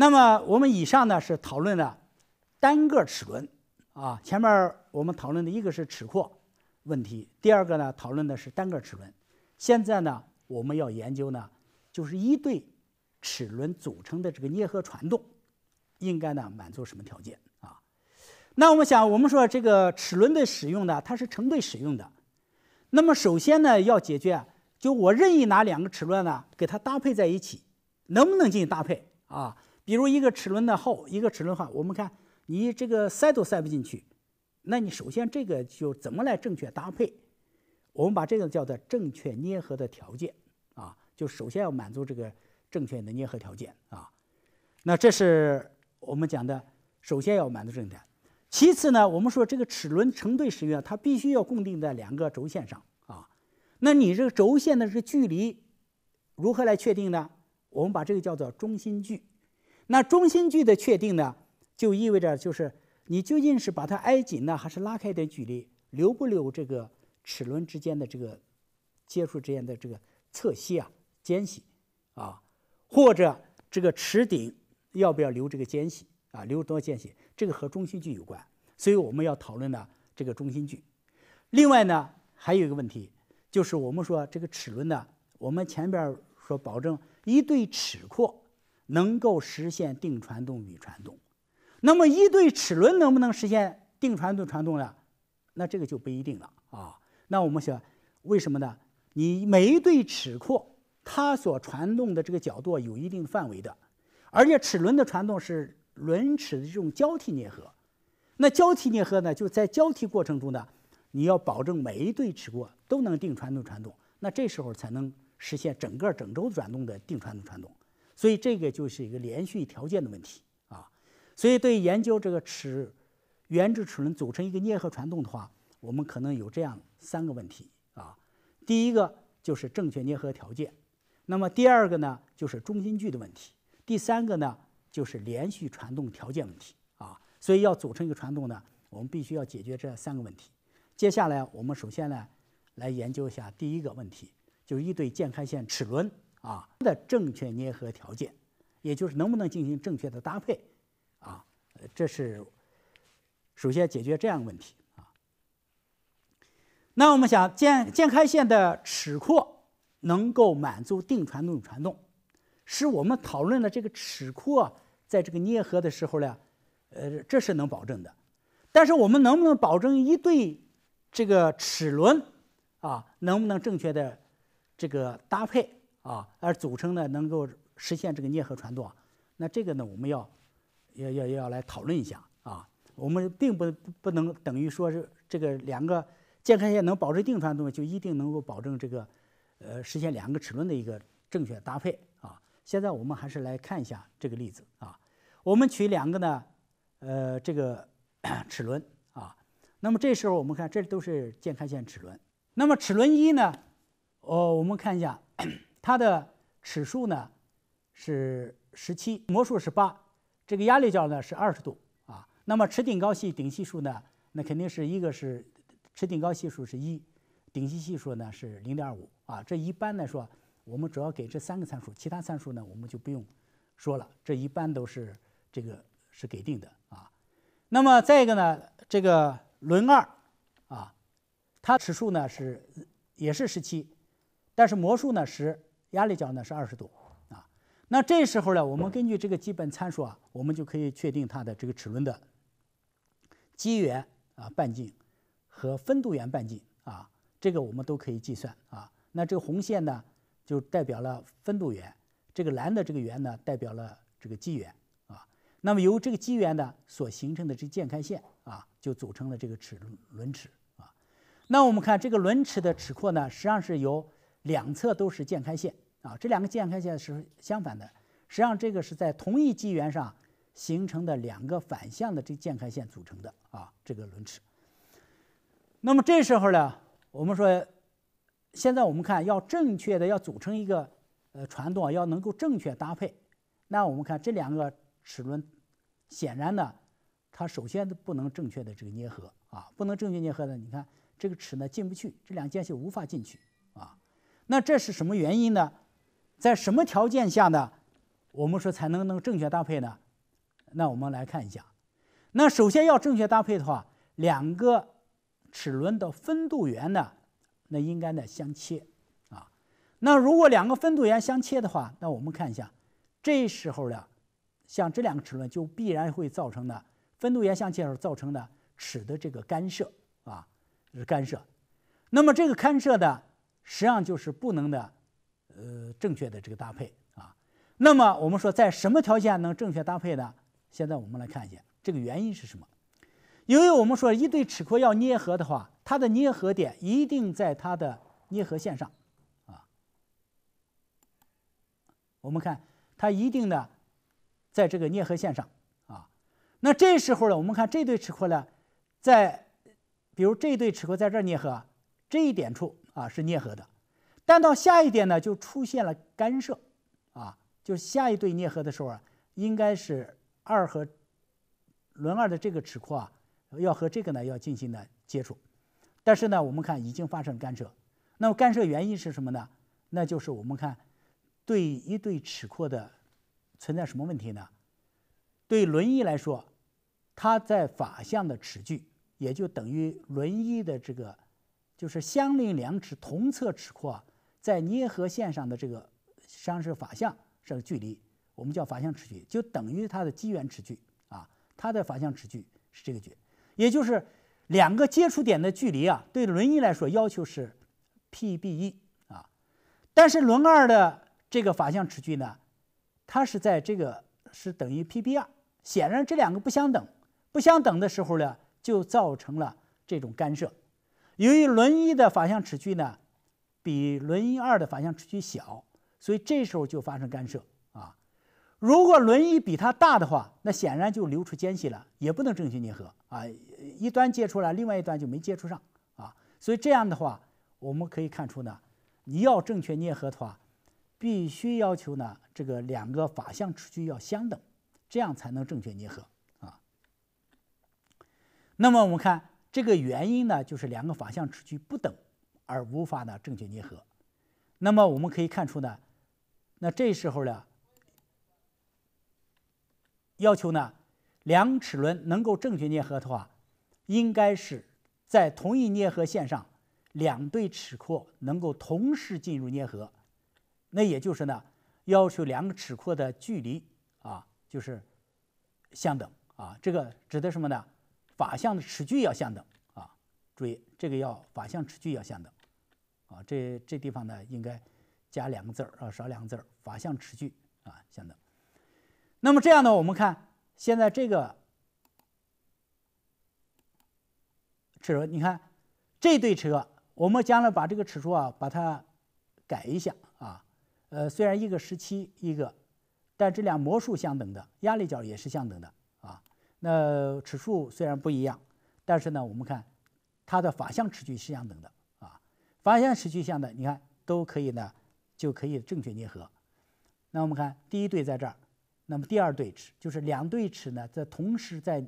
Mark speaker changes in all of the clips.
Speaker 1: 那么我们以上呢是讨论了单个齿轮啊，前面我们讨论的一个是齿廓问题，第二个呢讨论的是单个齿轮。现在呢我们要研究呢就是一对齿轮组成的这个啮合传动，应该呢满足什么条件啊？那我们想，我们说这个齿轮的使用呢，它是成对使用的。那么首先呢要解决，就我任意拿两个齿轮呢给它搭配在一起，能不能进行搭配啊？比如一个齿轮的厚，一个齿轮厚，我们看你这个塞都塞不进去，那你首先这个就怎么来正确搭配？我们把这个叫做正确捏合的条件啊，就首先要满足这个正确的捏合条件啊。那这是我们讲的，首先要满足正确。其次呢，我们说这个齿轮成对使用，它必须要固定在两个轴线上啊。那你这个轴线的这个距离如何来确定呢？我们把这个叫做中心距。那中心距的确定呢，就意味着就是你究竟是把它挨紧呢，还是拉开点距离，留不留这个齿轮之间的这个接触之间的这个侧隙啊间隙啊，或者这个齿顶要不要留这个间隙啊，留多间隙，这个和中心距有关，所以我们要讨论的这个中心距。另外呢，还有一个问题，就是我们说这个齿轮呢，我们前边说保证一对齿廓。能够实现定传动与传动，那么一对齿轮能不能实现定传动传动呢？那这个就不一定了啊。那我们说为什么呢？你每一对齿廓，它所传动的这个角度有一定范围的，而且齿轮的传动是轮齿的这种交替啮合。那交替啮合呢，就在交替过程中呢，你要保证每一对齿廓都能定传动传动，那这时候才能实现整个整周转动的定传动传动。所以这个就是一个连续条件的问题啊，所以对研究这个齿，圆柱齿轮组成一个啮合传动的话，我们可能有这样三个问题啊，第一个就是正确啮合条件，那么第二个呢就是中心距的问题，第三个呢就是连续传动条件问题啊，所以要组成一个传动呢，我们必须要解决这三个问题。接下来我们首先呢来研究一下第一个问题，就是一对渐开线齿轮。啊，的正确捏合条件，也就是能不能进行正确的搭配，啊，这是首先解决这样的问题啊。那我们想，渐渐开线的齿廓能够满足定传动传动，是我们讨论的这个齿廓在这个捏合的时候呢，呃，这是能保证的。但是我们能不能保证一对这个齿轮啊，能不能正确的这个搭配？啊，而组成呢，能够实现这个啮合传动，那这个呢，我们要，要要要来讨论一下啊。我们并不不能等于说是这个两个健康线能保证定传动，就一定能够保证这个，呃，实现两个齿轮的一个正确搭配啊。现在我们还是来看一下这个例子啊。我们取两个呢，呃，这个 齿轮啊。那么这时候我们看，这都是健康线齿轮。那么齿轮一呢，哦，我们看一下。它的齿数呢是十七，模数是八，这个压力角呢是二十度啊。那么齿顶高系顶系数呢，那肯定是一个是齿顶高系数是一，顶系系数呢是零点五啊。这一般来说，我们主要给这三个参数，其他参数呢我们就不用说了，这一般都是这个是给定的啊。那么再一个呢，这个轮二啊，它齿数呢是也是十七，但是模数呢是。压力角呢是二十度啊，那这时候呢，我们根据这个基本参数啊，我们就可以确定它的这个齿轮的基圆啊半径和分度圆半径啊，这个我们都可以计算啊。那这个红线呢，就代表了分度圆，这个蓝的这个圆呢，代表了这个基圆啊。那么由这个机缘呢所形成的这健开线啊，就组成了这个齿轮轮齿啊。那我们看这个轮齿的齿廓呢，实际上是由两侧都是渐开线啊，这两个渐开线是相反的。实际上，这个是在同一基圆上形成的两个反向的这渐开线组成的啊，这个轮齿。那么这时候呢，我们说，现在我们看要正确的要组成一个呃传动，要能够正确搭配，那我们看这两个齿轮，显然呢，它首先不能正确的这个捏合啊，不能正确捏合的，你看这个齿呢进不去，这两间隙无法进去。那这是什么原因呢？在什么条件下呢？我们说才能能正确搭配呢？那我们来看一下。那首先要正确搭配的话，两个齿轮的分度圆呢，那应该呢相切啊。那如果两个分度圆相切的话，那我们看一下，这时候呢，像这两个齿轮就必然会造成的分度圆相切时候造成的齿的这个干涉啊，是干涉。那么这个干涉的。实际上就是不能的，呃，正确的这个搭配啊。那么我们说，在什么条件能正确搭配呢？现在我们来看一下这个原因是什么。由于我们说一对齿廓要啮合的话，它的啮合点一定在它的啮合线上啊。我们看，它一定的在这个啮合线上啊。那这时候呢，我们看这对齿廓呢，在比如这对齿廓在这儿啮合这一点处。啊，是啮合的，但到下一点呢，就出现了干涉，啊，就是下一对啮合的时候啊，应该是二和轮二的这个齿廓啊，要和这个呢要进行的接触，但是呢，我们看已经发生干涉，那么干涉原因是什么呢？那就是我们看对一对齿廓的存在什么问题呢？对轮一来说，它在法向的齿距也就等于轮一的这个。就是相邻两尺同侧尺括，在捏合线上的这个，实上是法向这个距离，我们叫法向尺距，就等于它的基圆尺距啊。它的法向尺距是这个距，也就是两个接触点的距离啊。对轮一来说，要求是 P B 一啊，但是轮二的这个法向尺距呢，它是在这个是等于 P B 二，显然这两个不相等，不相等的时候呢，就造成了这种干涉。由于轮一的法向尺距呢，比轮一二的法向尺距小，所以这时候就发生干涉啊。如果轮一比它大的话，那显然就留出间隙了，也不能正确啮合啊。一端接触了，另外一端就没接触上啊。所以这样的话，我们可以看出呢，你要正确捏合的话，必须要求呢这个两个法向尺距要相等，这样才能正确捏合啊。那么我们看。这个原因呢，就是两个法向齿距不等，而无法呢正确啮合。那么我们可以看出呢，那这时候呢，要求呢，两齿轮能够正确啮合的话，应该是在同一啮合线上，两对齿廓能够同时进入啮合。那也就是呢，要求两个齿廓的距离啊，就是相等啊。这个指的什么呢？法向的尺距要相等啊！注意这个要法向尺距要相等啊。这这地方呢，应该加两个字儿啊，少两个字儿，法向尺距啊相等。那么这样呢，我们看现在这个尺，你看这对车，我们将来把这个尺寸啊，把它改一下啊。呃，虽然一个十七，一个，但这俩模数相等的，压力角也是相等的。那齿数虽然不一样，但是呢，我们看它的法向齿距是相等的啊。法向齿距相等，你看都可以呢，就可以正确捏合。那我们看第一对在这儿，那么第二对齿就是两对齿呢，在同时在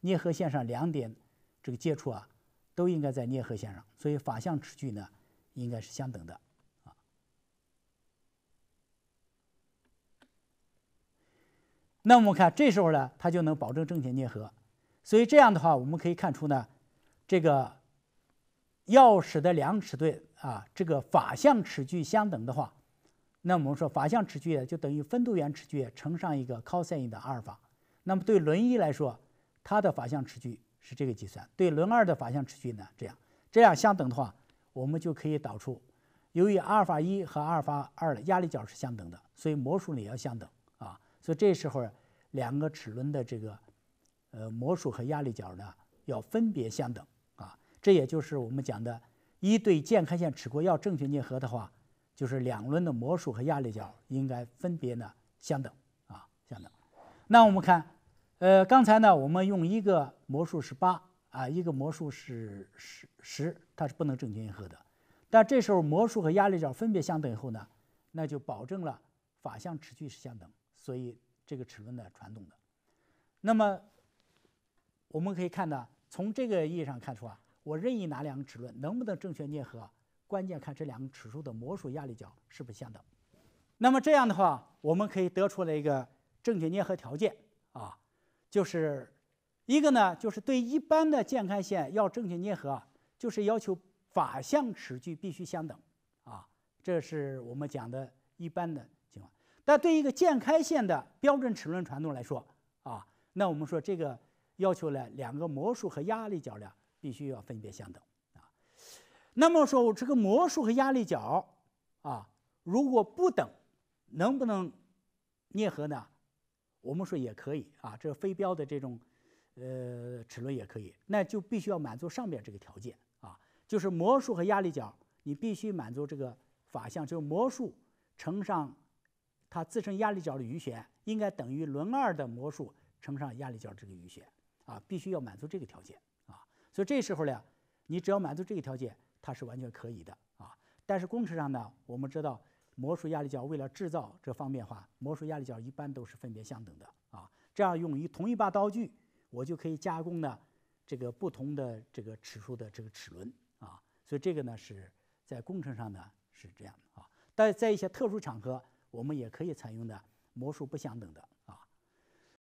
Speaker 1: 捏合线上两点这个接触啊，都应该在捏合线上，所以法向齿距呢应该是相等的。那我们看这时候呢，它就能保证正弦啮合。所以这样的话，我们可以看出呢，这个钥匙的两尺对啊，这个法向齿距相等的话，那我们说法向齿距就等于分度圆齿距乘上一个 cosine 的阿尔法。那么对轮一来说，它的法向齿距是这个计算；对轮二的法向齿距呢，这样这样相等的话，我们就可以导出，由于阿尔法一和阿尔法二的压力角是相等的，所以模数呢也要相等。所以这时候，两个齿轮的这个，呃，模数和压力角呢，要分别相等啊。这也就是我们讲的，一对健开线齿廓要正确啮合的话，就是两轮的模数和压力角应该分别呢相等啊，相等。那我们看，呃，刚才呢，我们用一个模数是八啊，一个模数是十十，它是不能正确啮合的。但这时候模数和压力角分别相等以后呢，那就保证了法向齿距是相等。所以这个齿轮的传动的，那么我们可以看到，从这个意义上看出啊，我任意拿两个齿轮能不能正确啮合，关键看这两个齿数的模数、压力角是不是相等。那么这样的话，我们可以得出了一个正确啮合条件啊，就是一个呢，就是对一般的健康线要正确啮合，就是要求法向齿距必须相等啊，这是我们讲的一般的。那对于一个渐开线的标准齿轮传动来说，啊，那我们说这个要求呢，两个模数和压力角呢，必须要分别相等啊。那么说，我这个模数和压力角啊，如果不等，能不能啮合呢？我们说也可以啊。这非标的这种呃齿轮也可以，那就必须要满足上面这个条件啊，就是模数和压力角，你必须满足这个法向，就是模数乘上。它自身压力角的余弦应该等于轮二的模数乘上压力角这个余弦啊，必须要满足这个条件啊。所以这时候呢，你只要满足这个条件，它是完全可以的啊。但是工程上呢，我们知道模数压力角为了制造这方面化，模数压力角一般都是分别相等的啊。这样用于同一把刀具，我就可以加工呢这个不同的这个齿数的这个齿轮啊。所以这个呢是在工程上呢是这样的啊。但在一些特殊场合。我们也可以采用的模数不相等的。